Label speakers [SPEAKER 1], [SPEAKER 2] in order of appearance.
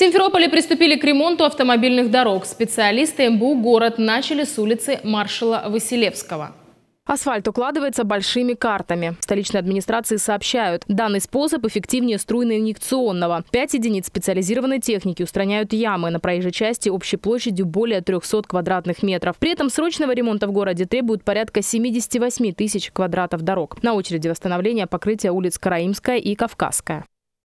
[SPEAKER 1] Симферополе приступили к ремонту автомобильных дорог. Специалисты МБУ город начали с улицы маршала Василевского. Асфальт укладывается большими картами. В столичной администрации сообщают, данный способ эффективнее струйно-инъекционного. Пять единиц специализированной техники устраняют ямы на проезжей части общей площадью более 300 квадратных метров. При этом срочного ремонта в городе требуют порядка 78 тысяч квадратов дорог. На очереди восстановления покрытия улиц Караимская и Кавказская.